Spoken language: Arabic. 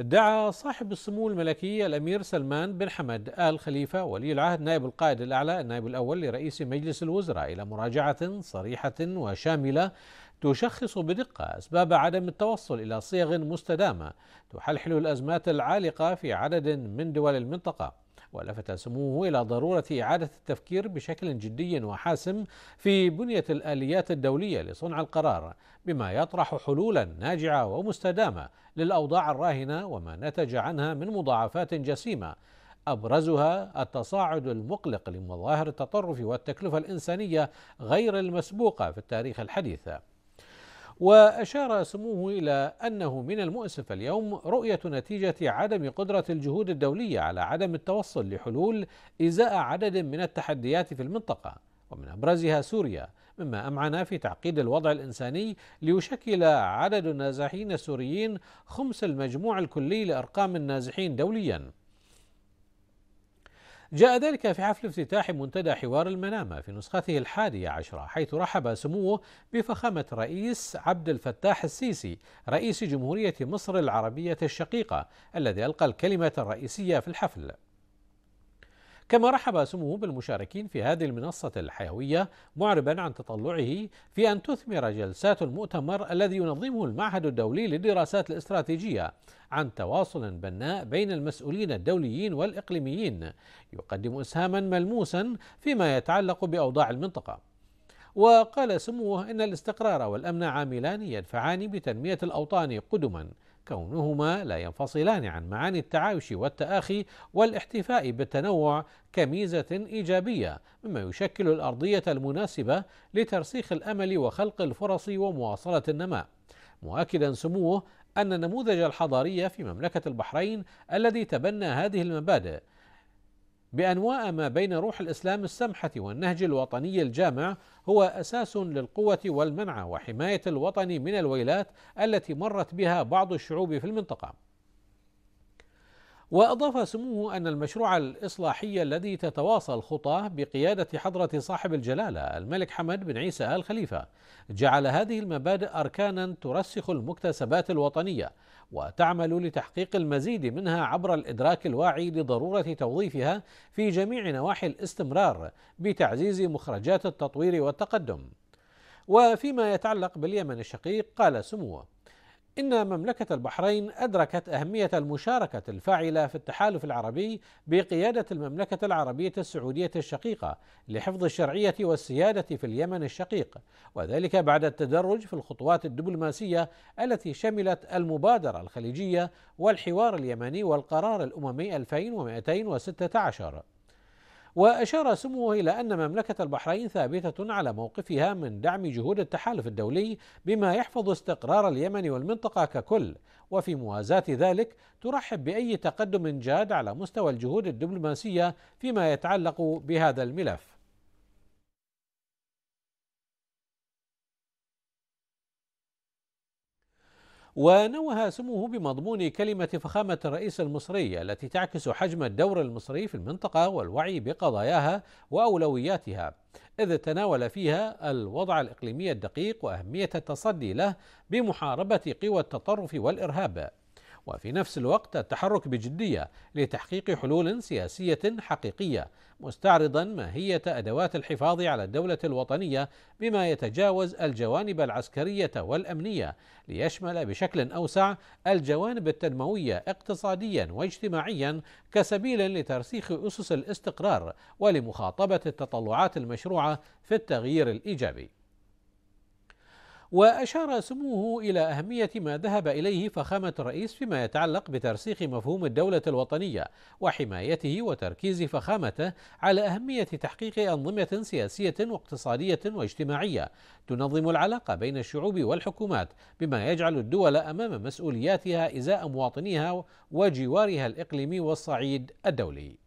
ادعى صاحب السمو الملكي الأمير سلمان بن حمد آل خليفة ولي العهد نائب القائد الأعلى النائب الأول لرئيس مجلس الوزراء إلى مراجعة صريحة وشاملة تشخص بدقة أسباب عدم التوصل إلى صيغ مستدامة تحلحل الأزمات العالقة في عدد من دول المنطقة ولفت سموه إلى ضرورة إعادة التفكير بشكل جدي وحاسم في بنية الآليات الدولية لصنع القرار بما يطرح حلولا ناجعة ومستدامة للأوضاع الراهنة وما نتج عنها من مضاعفات جسيمة أبرزها التصاعد المقلق لمظاهر التطرف والتكلفة الإنسانية غير المسبوقة في التاريخ الحديث وأشار سموه إلى أنه من المؤسف اليوم رؤية نتيجة عدم قدرة الجهود الدولية على عدم التوصل لحلول إزاء عدد من التحديات في المنطقة ومن أبرزها سوريا مما أمعن في تعقيد الوضع الإنساني ليشكل عدد النازحين السوريين خمس المجموع الكلي لأرقام النازحين دولياً جاء ذلك في حفل افتتاح منتدى حوار المنامة في نسخته الحادية عشرة حيث رحب سموه بفخامة رئيس عبد الفتاح السيسي رئيس جمهورية مصر العربية الشقيقة الذي ألقى الكلمة الرئيسية في الحفل كما رحب سموه بالمشاركين في هذه المنصة الحيوية معربا عن تطلعه في أن تثمر جلسات المؤتمر الذي ينظمه المعهد الدولي للدراسات الاستراتيجية عن تواصل بناء بين المسؤولين الدوليين والإقليميين يقدم إسهاما ملموسا فيما يتعلق بأوضاع المنطقة وقال سموه إن الاستقرار والأمن عاملان يدفعان بتنمية الأوطان قدما كونهما لا ينفصلان عن معاني التعايش والتآخي والاحتفاء بالتنوع كميزة إيجابية مما يشكل الأرضية المناسبة لترسيخ الأمل وخلق الفرص ومواصلة النماء مؤكدا سموه أن النموذج الحضاري في مملكة البحرين الذي تبنى هذه المبادئ بأنواع ما بين روح الإسلام السمحة والنهج الوطني الجامع هو أساس للقوة والمنعة وحماية الوطن من الويلات التي مرت بها بعض الشعوب في المنطقة وأضاف سموه أن المشروع الإصلاحي الذي تتواصل الخطاه بقيادة حضرة صاحب الجلالة الملك حمد بن عيسى آل خليفة جعل هذه المبادئ أركانا ترسخ المكتسبات الوطنية وتعمل لتحقيق المزيد منها عبر الإدراك الواعي لضرورة توظيفها في جميع نواحي الاستمرار بتعزيز مخرجات التطوير والتقدم. وفيما يتعلق باليمن الشقيق قال سموه إن مملكة البحرين أدركت أهمية المشاركة الفاعلة في التحالف العربي بقيادة المملكة العربية السعودية الشقيقة لحفظ الشرعية والسيادة في اليمن الشقيق، وذلك بعد التدرج في الخطوات الدبلوماسية التي شملت المبادرة الخليجية والحوار اليمني والقرار الأممي 2216 وأشار سموه إلى أن مملكة البحرين ثابتة على موقفها من دعم جهود التحالف الدولي بما يحفظ استقرار اليمن والمنطقة ككل وفي موازاة ذلك ترحب بأي تقدم جاد على مستوى الجهود الدبلوماسية فيما يتعلق بهذا الملف ونوه سموه بمضمون كلمة فخامة الرئيس المصري التي تعكس حجم الدور المصري في المنطقة والوعي بقضاياها وأولوياتها إذ تناول فيها الوضع الإقليمي الدقيق وأهمية التصدي له بمحاربة قوى التطرف والإرهاب وفي نفس الوقت التحرك بجديه لتحقيق حلول سياسيه حقيقيه مستعرضا ماهيه ادوات الحفاظ على الدوله الوطنيه بما يتجاوز الجوانب العسكريه والامنيه ليشمل بشكل اوسع الجوانب التنمويه اقتصاديا واجتماعيا كسبيل لترسيخ اسس الاستقرار ولمخاطبه التطلعات المشروعه في التغيير الايجابي وأشار سموه إلى أهمية ما ذهب إليه فخامة الرئيس فيما يتعلق بترسيخ مفهوم الدولة الوطنية وحمايته وتركيز فخامته على أهمية تحقيق أنظمة سياسية واقتصادية واجتماعية تنظم العلاقة بين الشعوب والحكومات بما يجعل الدول أمام مسؤولياتها إزاء مواطنيها وجوارها الإقليمي والصعيد الدولي